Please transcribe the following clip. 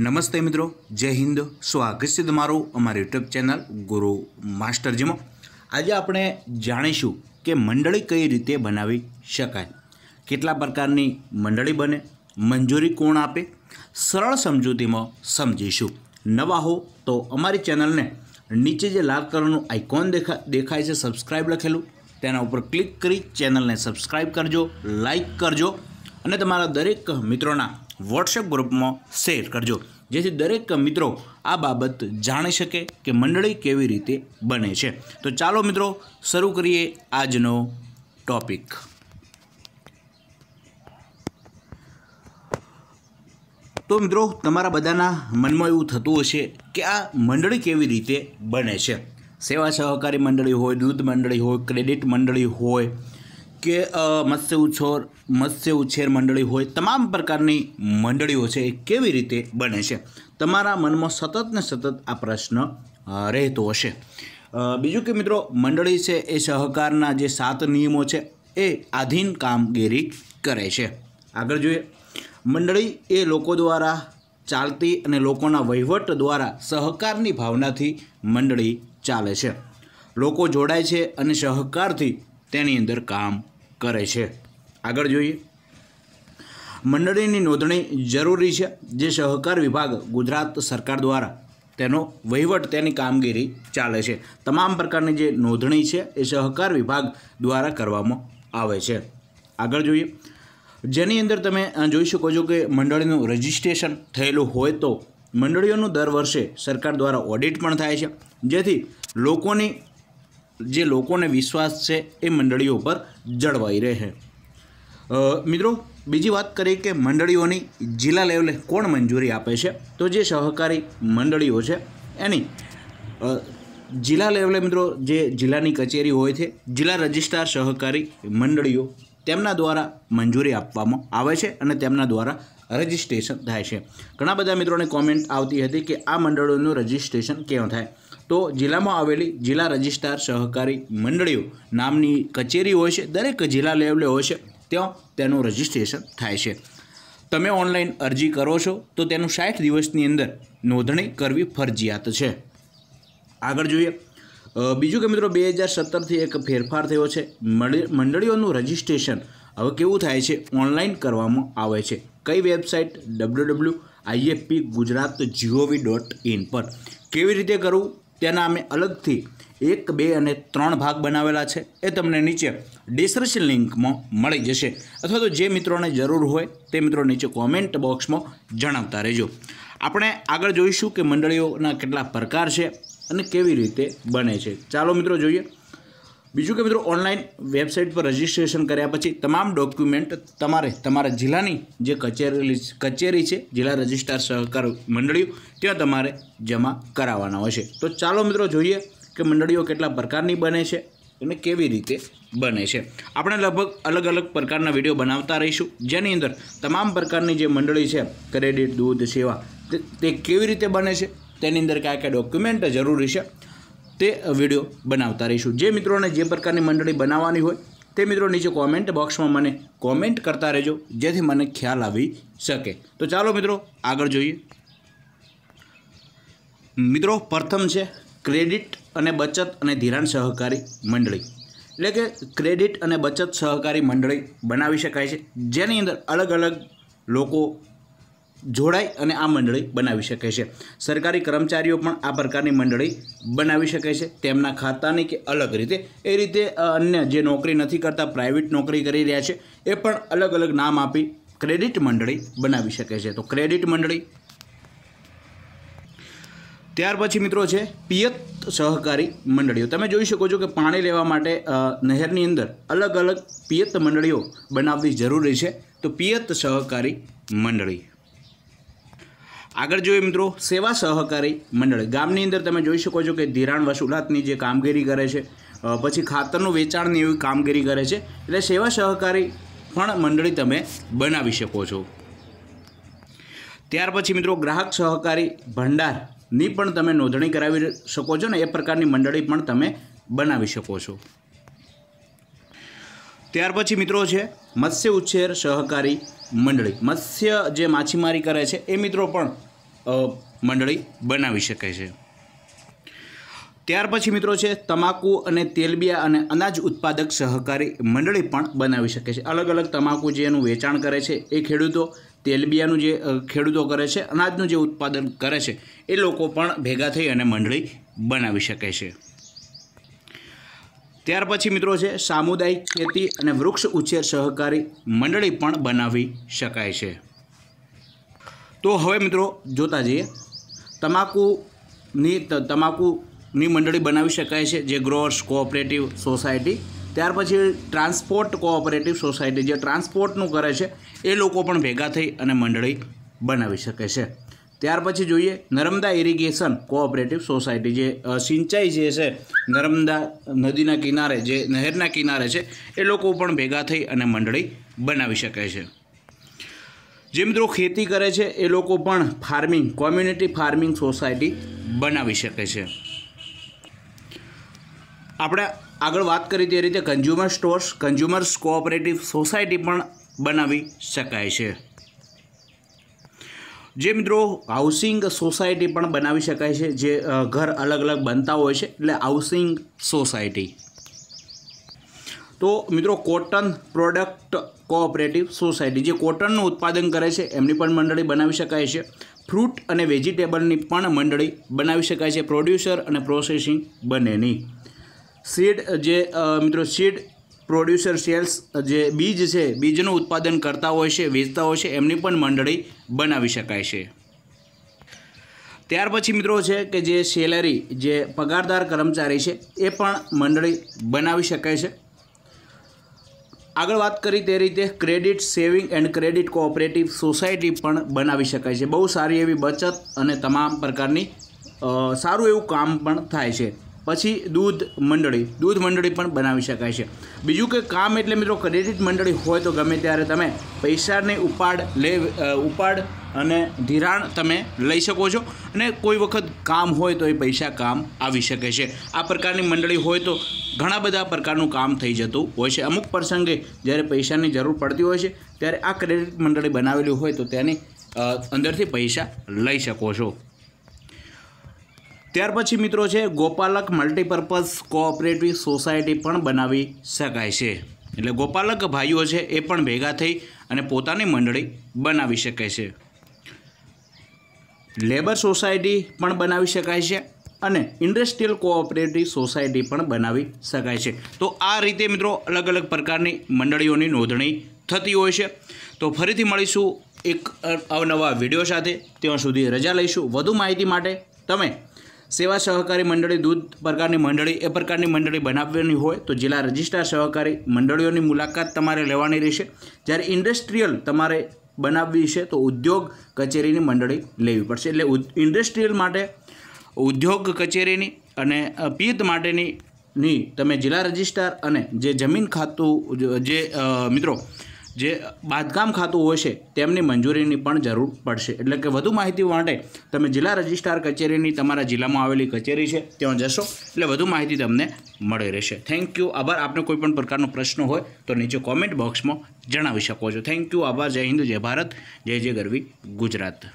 નમસ્તે મિત્રો જય હિન્દ સ્વાગત છે તમારું અમારી યુટ્યુબ ચેનલ ગુરુ માસ્ટરજીમાં આજે આપણે જાણીશું કે મંડળી કઈ રીતે બનાવી શકાય કેટલા પ્રકારની મંડળી બને મંજૂરી કોણ આપે સરળ સમજૂતીમાં સમજીશું નવા હો તો અમારી ચેનલને નીચે જે લાલ કલરનું આઇકોન દેખા દેખાય છે સબસ્ક્રાઈબ લખેલું તેના ઉપર ક્લિક કરી ચેનલને સબસ્ક્રાઈબ કરજો લાઈક કરજો અને તમારા દરેક મિત્રોના વોટ્સએપ ગ્રુપમાં શેર કરજો જેથી દરેક મિત્રો આ બાબત જાણી શકે કે મંડળી કેવી રીતે બને છે તો ચાલો મિત્રો શરૂ કરીએ આજનો ટોપિક તો મિત્રો તમારા બધાના મનમાં એવું થતું હશે કે આ મંડળી કેવી રીતે બને છે સેવા સહકારી મંડળી હોય દૂધ મંડળી હોય ક્રેડિટ મંડળી હોય કે મત્સ્ય ઉછોર મત્સ્ય ઉછેર મંડળી હોય તમામ પ્રકારની મંડળીઓ છે એ કેવી રીતે બને છે તમારા મનમાં સતત ને સતત આ પ્રશ્ન રહેતો હશે બીજું કે મિત્રો મંડળી છે એ સહકારના જે સાત નિયમો છે એ આધીન કામગીરી કરે છે આગળ જોઈએ મંડળી એ લોકો દ્વારા ચાલતી અને લોકોના વહીવટ દ્વારા સહકારની ભાવનાથી મંડળી ચાલે છે લોકો જોડાય છે અને સહકારથી તેની અંદર કામ કરે છે આગળ જોઈએ મંડળીની નોંધણી જરૂરી છે જે સહકાર વિભાગ ગુજરાત સરકાર દ્વારા તેનો વહીવટ તેની કામગીરી ચાલે છે તમામ પ્રકારની જે નોંધણી છે એ સહકાર વિભાગ દ્વારા કરવામાં આવે છે આગળ જોઈએ જેની અંદર તમે જોઈ શકો છો કે મંડળીનું રજિસ્ટ્રેશન થયેલું હોય તો મંડળીઓનું દર વર્ષે સરકાર દ્વારા ઓડિટ પણ થાય છે જેથી લોકોની જે લોકોને વિશ્વાસ છે એ મંડળીઓ પર જળવાઈ રહે મિત્રો બીજી વાત કરીએ કે મંડળીઓની જિલ્લા લેવલે કોણ મંજૂરી આપે છે તો જે સહકારી મંડળીઓ છે એની જિલ્લા લેવલે મિત્રો જે જિલ્લાની કચેરી હોય છે જિલ્લા રજિસ્ટ્રાર સહકારી મંડળીઓ તેમના દ્વારા મંજૂરી આપવામાં આવે છે અને તેમના દ્વારા રજિસ્ટ્રેશન થાય છે ઘણા બધા મિત્રોને કોમેન્ટ આવતી હતી કે આ મંડળોનું રજિસ્ટ્રેશન કેમ થાય તો જિલ્લામાં આવેલી જિલ્લા રજિસ્ટ્રાર સહકારી મંડળીઓ નામની કચેરી હોય છે દરેક જિલ્લા લેવલે હોય છે ત્યાં તેનું રજિસ્ટ્રેશન થાય છે તમે ઓનલાઈન અરજી કરો છો તો તેનું સાઠ દિવસની અંદર નોંધણી કરવી ફરજિયાત છે આગળ જોઈએ બીજું કે મિત્રો બે હજાર સત્તરથી એક ફેરફાર થયો છે મંડળીઓનું રજિસ્ટ્રેશન હવે કેવું થાય છે ઓનલાઈન કરવામાં આવે છે કઈ website W W IFP Gujarat GOV dot in પર કેવી રીતે કરવું તેના અમે અલગથી એક બે અને ત્રણ ભાગ બનાવેલા છે એ તમને નીચે ડિસ્ક્રિપ્શન લિંકમાં મળી જશે અથવા તો જે મિત્રોને જરૂર હોય તે મિત્રો નીચે કોમેન્ટ બોક્સમાં જણાવતા રહેજો આપણે આગળ જોઈશું કે મંડળીઓના કેટલા પ્રકાર છે અને કેવી રીતે બને છે ચાલો મિત્રો જોઈએ બીજું કે મિત્રો ઓનલાઈન વેબસાઇટ પર રજીસ્ટ્રેશન કર્યા પછી તમામ ડોક્યુમેન્ટ તમારે તમારા જિલ્લાની જે કચેરી કચેરી છે જિલ્લા રજિસ્ટ્રાર સહકાર મંડળીઓ ત્યાં તમારે જમા કરાવવાના હોય છે તો ચાલો મિત્રો જોઈએ કે મંડળીઓ કેટલા પ્રકારની બને છે અને કેવી રીતે બને છે આપણે લગભગ અલગ અલગ પ્રકારના વિડીયો બનાવતા રહીશું જેની અંદર તમામ પ્રકારની જે મંડળી છે ક્રેડિટ દૂધ સેવા તે કેવી રીતે બને છે તેની અંદર કયા કયા ડોક્યુમેન્ટ જરૂરી છે તે વિડીયો બનાવતા રહીશું જે મિત્રોને જે પ્રકારની મંડળી બનાવવાની હોય તે મિત્રો નીચે કોમેન્ટ બોક્સમાં મને કોમેન્ટ કરતા રહેજો જેથી મને ખ્યાલ આવી શકે તો ચાલો મિત્રો આગળ જોઈએ મિત્રો પ્રથમ છે ક્રેડિટ અને બચત અને ધિરાણ સહકારી મંડળી એટલે કે ક્રેડિટ અને બચત સહકારી મંડળી બનાવી શકાય છે જેની અંદર અલગ અલગ લોકો જોડાય અને આ મંડળી બનાવી શકે છે સરકારી કર્મચારીઓ પણ આ પ્રકારની મંડળી બનાવી શકે છે તેમના ખાતાની કે અલગ રીતે એ રીતે અન્ય જે નોકરી નથી કરતા પ્રાઇવેટ નોકરી કરી રહ્યા છે એ પણ અલગ અલગ નામ આપી ક્રેડિટ મંડળી બનાવી શકે છે તો ક્રેડિટ મંડળી ત્યાર પછી મિત્રો છે પિયત સહકારી મંડળીઓ તમે જોઈ શકો છો કે પાણી લેવા માટે નહેરની અંદર અલગ અલગ પિયત મંડળીઓ બનાવવી જરૂરી છે તો પિયત સહકારી મંડળી આગળ જોઈએ મિત્રો સેવા સહકારી મંડળ ગામની અંદર તમે જોઈ શકો છો કે ધિરાણ વસૂલાતની જે કામગીરી કરે છે પછી ખાતરનું વેચાણની એવી કામગીરી કરે છે એટલે સેવા સહકારી પણ મંડળી તમે બનાવી શકો છો ત્યાર પછી મિત્રો ગ્રાહક સહકારી ભંડારની પણ તમે નોંધણી કરાવી શકો છો ને એ પ્રકારની મંડળી પણ તમે બનાવી શકો છો ત્યાર પછી મિત્રો છે મત્સ્ય ઉછેર સહકારી મંડળી મત્સ્ય જે માછીમારી કરે છે એ મિત્રો પણ મંડળી બનાવી શકે છે ત્યાર પછી મિત્રો છે તમાકુ અને તેલબિયા અને અનાજ ઉત્પાદક સહકારી મંડળી પણ બનાવી શકે છે અલગ અલગ તમાકુ જે એનું વેચાણ કરે છે એ ખેડૂતો તેલબિયાનું જે ખેડૂતો કરે છે અનાજનું જે ઉત્પાદન કરે છે એ લોકો પણ ભેગા થઈ અને મંડળી બનાવી શકે છે ત્યાર પછી મિત્રો છે સામુદાયિક ખેતી અને વૃક્ષ ઉછેર સહકારી મંડળી પણ બનાવી શકાય છે તો હવે મિત્રો જોતા જઈએ તમાકુની તમાકુની મંડળી બનાવી શકાય છે જે ગ્રોઅર્સ કોઓપરેટિવ સોસાયટી ત્યાર પછી ટ્રાન્સપોર્ટ કોઓપરેટિવ સોસાયટી જે ટ્રાન્સપોર્ટનું કરે છે એ લોકો પણ ભેગા થઈ અને મંડળી બનાવી શકે છે ત્યાર પછી જોઈએ નર્મદા ઇરિગેશન કોઓપરેટિવ સોસાયટી જે સિંચાઈ જે છે નર્મદા નદીના કિનારે જે નહેરના કિનારે છે એ લોકો પણ ભેગા થઈ અને મંડળી બનાવી શકે છે જે મિત્રો ખેતી કરે છે એ લોકો પણ ફાર્મિંગ કોમ્યુનિટી ફાર્મિંગ સોસાયટી બનાવી શકે છે આપણે આગળ વાત કરી તે રીતે consumer stores consumers cooperative society પણ બનાવી શકાય છે જે મિત્રો હાઉસિંગ સોસાયટી પણ બનાવી શકાય છે જે ઘર અલગ અલગ બનતા હોય છે એટલે હાઉસિંગ સોસાયટી તો મિત્રો કોટન પ્રોડક્ટ કોઓપરેટિવ સોસાયટી જે કોટનનું ઉત્પાદન કરે છે એમની પણ મંડળી બનાવી શકાય છે ફ્રૂટ અને વેજીટેબલની પણ મંડળી બનાવી શકાય છે પ્રોડ્યુસર અને પ્રોસેસિંગ બંનેની સીડ જે મિત્રો સીડ પ્રોડ્યુસર સેલ્સ જે બીજ છે બીજનું ઉત્પાદન કરતા હોય છે વેચતા હોય છે એમની પણ મંડળી બનાવી શકાય છે ત્યાર પછી મિત્રો છે કે જે સેલરી જે પગારદાર કર્મચારી છે એ પણ મંડળી બનાવી શકાય છે આગળ વાત કરી તે રીતે credit saving and credit cooperative society પણ બનાવી શકાય છે બહુ સારી એવી બચત અને તમામ પ્રકારની સારું એવું કામ પણ થાય છે પછી દૂધ મંડળી દૂધ મંડળી પણ બનાવી શકાય છે બીજું કે કામ એટલે મિત્રો ક્રેડિટ મંડળી હોય તો ગમે ત્યારે તમે પૈસાની ઉપાડ લે ઉપાડ અને ધિરાણ તમે લઈ શકો છો અને કોઈ વખત કામ હોય તો એ પૈસા કામ આવી શકે છે આ પ્રકારની મંડળી હોય તો ઘણા બધા પ્રકારનું કામ થઈ જતું હોય છે અમુક પ્રસંગે જ્યારે પૈસાની જરૂર પડતી હોય છે ત્યારે આ ક્રેડિટ મંડળી બનાવેલી હોય તો તેની અંદરથી પૈસા લઈ શકો છો ત્યાર પછી મિત્રો છે ગોપાલક મલ્ટીપર્પઝ કોઓપરેટિવ સોસાયટી પણ બનાવી શકાય છે એટલે ગોપાલક ભાઈઓ છે એ પણ ભેગા થઈ અને પોતાની મંડળી બનાવી શકે છે લેબર સોસાયટી પણ બનાવી શકાય છે અને ઇન્ડસ્ટ્રીયલ કોઓપરેટિવ સોસાયટી પણ બનાવી શકાય છે તો આ રીતે મિત્રો અલગ અલગ પ્રકારની મંડળીઓની નોંધણી થતી હોય છે તો ફરીથી મળીશું એક અવનવા વિડીયો સાથે ત્યાં સુધી રજા લઈશું વધુ માહિતી માટે તમે સેવા સહકારી મંડળી દૂધ પ્રકારની મંડળી એ પ્રકારની મંડળી બનાવવાની હોય તો જિલ્લા રજિસ્ટ્રાર સહકારી મંડળીઓની મુલાકાત તમારે લેવાની રહેશે જ્યારે ઇન્ડસ્ટ્રીયલ તમારે બનાવવી છે તો ઉદ્યોગ કચેરીની મંડળી લેવી પડશે એટલે ઇન્ડસ્ટ્રીયલ માટે ઉદ્યોગ કચેરીની અને પિયત માટેની ની તમે જિલ્લા રજિસ્ટ્રાર અને જે જમીન ખાતું જે મિત્રો જે બાંધકામ ખાતું હોય છે તેમની મંજૂરીની પણ જરૂર પડશે એટલે કે વધુ માહિતી માટે તમે જિલ્લા રજિસ્ટ્રાર કચેરીની તમારા જિલ્લામાં આવેલી કચેરી છે ત્યાં જશો એટલે વધુ માહિતી તમને મળી રહેશે થેન્ક યુ આભાર આપને કોઈ પણ પ્રકારનો પ્રશ્ન હોય તો નીચે કોમેન્ટ બોક્સમાં જણાવી શકો છો થેન્ક યુ આભાર જય હિન્દ જય ભારત જય જય ગરવી ગુજરાત